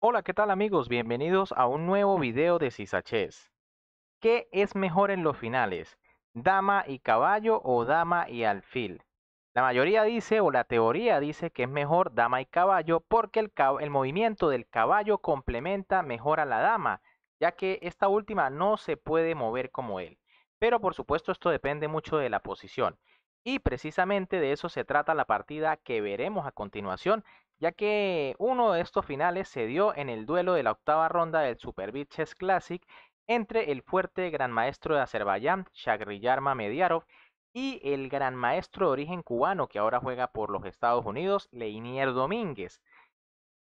Hola, ¿qué tal amigos? Bienvenidos a un nuevo video de Cisaches ¿Qué es mejor en los finales? ¿Dama y caballo o dama y alfil? La mayoría dice o la teoría dice que es mejor dama y caballo porque el movimiento del caballo complementa mejor a la dama, ya que esta última no se puede mover como él. Pero por supuesto esto depende mucho de la posición. Y precisamente de eso se trata la partida que veremos a continuación, ya que uno de estos finales se dio en el duelo de la octava ronda del Super Classic entre el fuerte gran maestro de Azerbaiyán, Shagriyarma Mediarov, y el gran maestro de origen cubano que ahora juega por los Estados Unidos, Leinier Domínguez,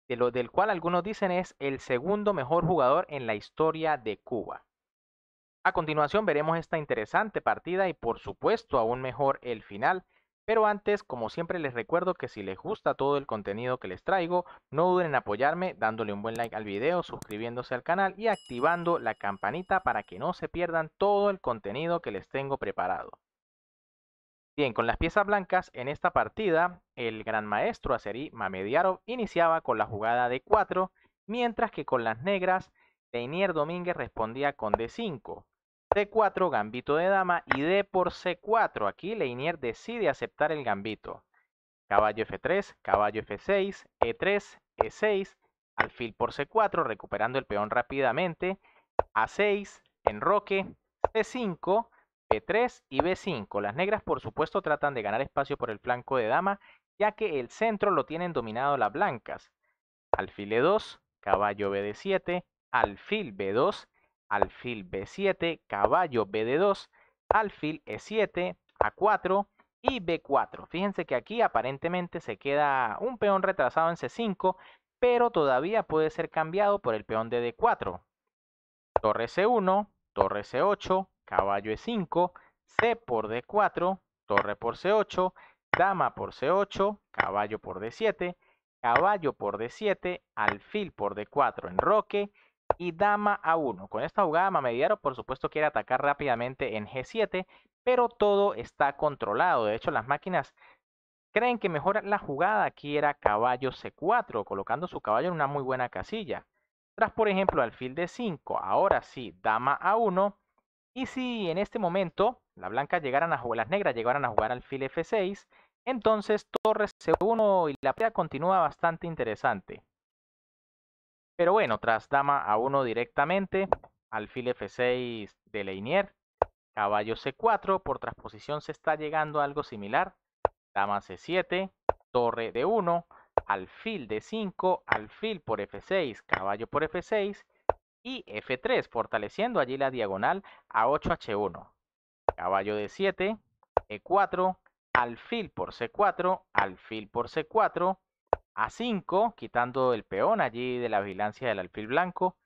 de lo, del cual algunos dicen es el segundo mejor jugador en la historia de Cuba. A continuación veremos esta interesante partida y por supuesto aún mejor el final, pero antes, como siempre les recuerdo que si les gusta todo el contenido que les traigo, no duden en apoyarme dándole un buen like al video, suscribiéndose al canal y activando la campanita para que no se pierdan todo el contenido que les tengo preparado. Bien, con las piezas blancas en esta partida, el gran maestro acerí, Mamediarov iniciaba con la jugada de 4, mientras que con las negras, Teinier Domínguez respondía con D5 c 4 gambito de dama y D por C4. Aquí Leinier decide aceptar el gambito. Caballo F3, caballo F6, E3, E6, alfil por C4, recuperando el peón rápidamente, A6, enroque, C5, B3 y B5. Las negras, por supuesto, tratan de ganar espacio por el flanco de dama, ya que el centro lo tienen dominado las blancas. Alfil E2, caballo B 7, alfil B2, alfil B7, caballo BD2, alfil E7, A4 y B4. Fíjense que aquí aparentemente se queda un peón retrasado en C5, pero todavía puede ser cambiado por el peón de D4. Torre C1, torre C8, caballo E5, C por D4, torre por C8, dama por C8, caballo por D7, caballo por D7, alfil por D4 en roque, y dama a1. Con esta jugada Mamediaro por supuesto quiere atacar rápidamente en g7, pero todo está controlado. De hecho las máquinas creen que mejor la jugada aquí era caballo c4, colocando su caballo en una muy buena casilla. Tras por ejemplo alfil d5, ahora sí dama a1. Y si en este momento la blanca llegaran a jugar, las negras llegaran a jugar alfil f6, entonces torre c1 y la pelea continúa bastante interesante. Pero bueno, tras dama a 1 directamente, alfil f6 de Leinier, caballo c4, por transposición se está llegando a algo similar, dama c7, torre de 1, alfil d 5, alfil por f6, caballo por f6 y f3, fortaleciendo allí la diagonal a 8h1. Caballo d 7, e4, alfil por c4, alfil por c4, a 5, quitando el peón allí de la vigilancia del alfil blanco,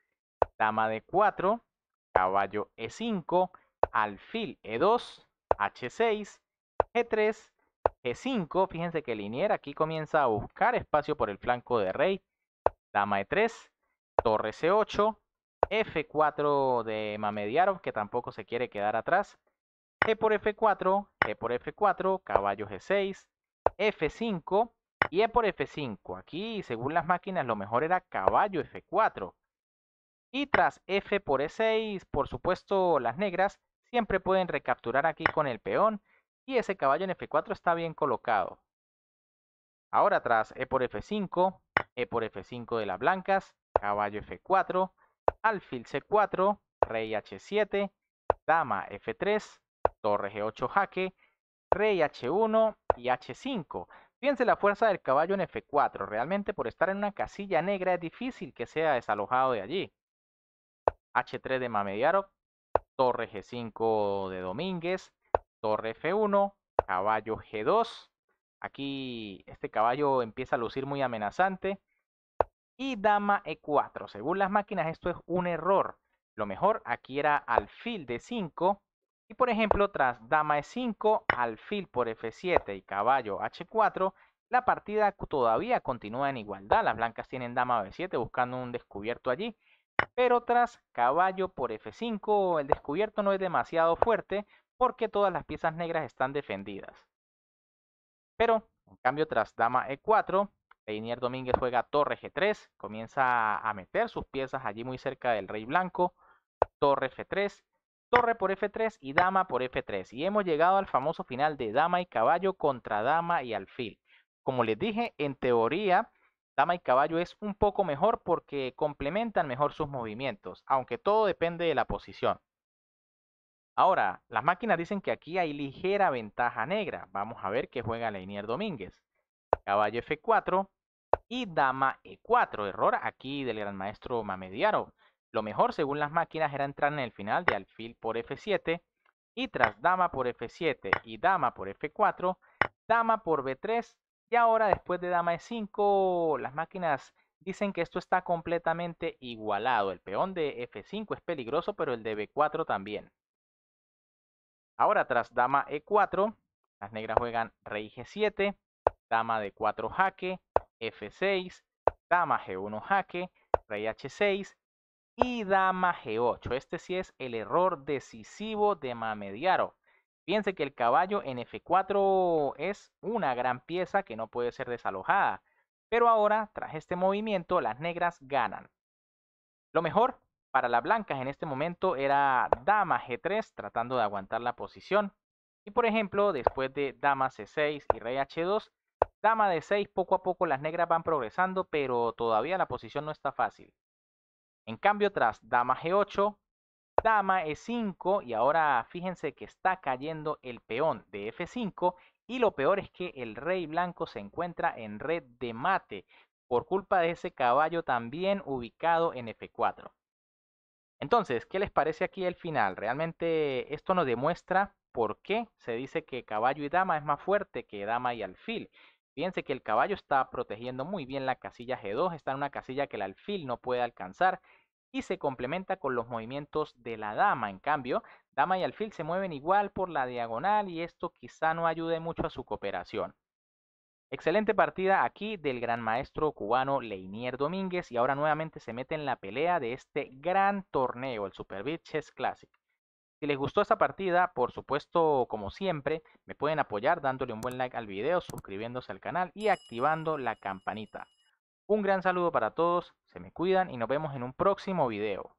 dama d 4, caballo e5, alfil e2, h6, g3, g5, fíjense que Linier aquí comienza a buscar espacio por el flanco de rey, dama e3, torre c8, f4 de Mamediarov que tampoco se quiere quedar atrás, g por f4, g por f4, caballo g6, f5, y E por F5. Aquí, según las máquinas, lo mejor era caballo F4. Y tras F por E6, por supuesto, las negras siempre pueden recapturar aquí con el peón. Y ese caballo en F4 está bien colocado. Ahora tras E por F5, E por F5 de las blancas, caballo F4, alfil C4, rey H7, dama F3, torre G8 jaque, rey H1 y H5. Piense la fuerza del caballo en F4. Realmente por estar en una casilla negra es difícil que sea desalojado de allí. H3 de Mamediarov. Torre G5 de Domínguez. Torre F1. Caballo G2. Aquí este caballo empieza a lucir muy amenazante. Y dama E4. Según las máquinas esto es un error. Lo mejor aquí era alfil de 5 y por ejemplo, tras dama e5, alfil por f7 y caballo h4, la partida todavía continúa en igualdad. Las blancas tienen dama b7 buscando un descubierto allí. Pero tras caballo por f5, el descubierto no es demasiado fuerte porque todas las piezas negras están defendidas. Pero, en cambio, tras dama e4, Leinier Domínguez juega torre g3, comienza a meter sus piezas allí muy cerca del rey blanco, torre f3, torre por F3 y dama por F3. Y hemos llegado al famoso final de dama y caballo contra dama y alfil. Como les dije, en teoría, dama y caballo es un poco mejor porque complementan mejor sus movimientos, aunque todo depende de la posición. Ahora, las máquinas dicen que aquí hay ligera ventaja negra. Vamos a ver qué juega Leinier Domínguez. Caballo F4 y dama E4. Error aquí del gran maestro Mamediaro. Lo mejor según las máquinas era entrar en el final de alfil por F7 y tras dama por F7 y dama por F4, dama por B3 y ahora después de dama E5 las máquinas dicen que esto está completamente igualado. El peón de F5 es peligroso pero el de B4 también. Ahora tras dama E4 las negras juegan rey G7, dama D4 jaque, F6, dama G1 jaque, rey H6, y dama g8. Este sí es el error decisivo de Mamediaro. Piense que el caballo en f4 es una gran pieza que no puede ser desalojada. Pero ahora, tras este movimiento, las negras ganan. Lo mejor para las blancas en este momento era dama g3, tratando de aguantar la posición. Y por ejemplo, después de dama c6 y rey h2, dama d6, poco a poco las negras van progresando, pero todavía la posición no está fácil. En cambio, tras dama g8, dama e5 y ahora fíjense que está cayendo el peón de f5 y lo peor es que el rey blanco se encuentra en red de mate por culpa de ese caballo también ubicado en f4. Entonces, ¿qué les parece aquí el final? Realmente esto nos demuestra por qué se dice que caballo y dama es más fuerte que dama y alfil. Fíjense que el caballo está protegiendo muy bien la casilla G2, está en una casilla que el alfil no puede alcanzar y se complementa con los movimientos de la dama. En cambio, dama y alfil se mueven igual por la diagonal y esto quizá no ayude mucho a su cooperación. Excelente partida aquí del gran maestro cubano Leinier Domínguez y ahora nuevamente se mete en la pelea de este gran torneo, el Super Beaches Classic les gustó esta partida, por supuesto, como siempre, me pueden apoyar dándole un buen like al video, suscribiéndose al canal y activando la campanita. Un gran saludo para todos, se me cuidan y nos vemos en un próximo video.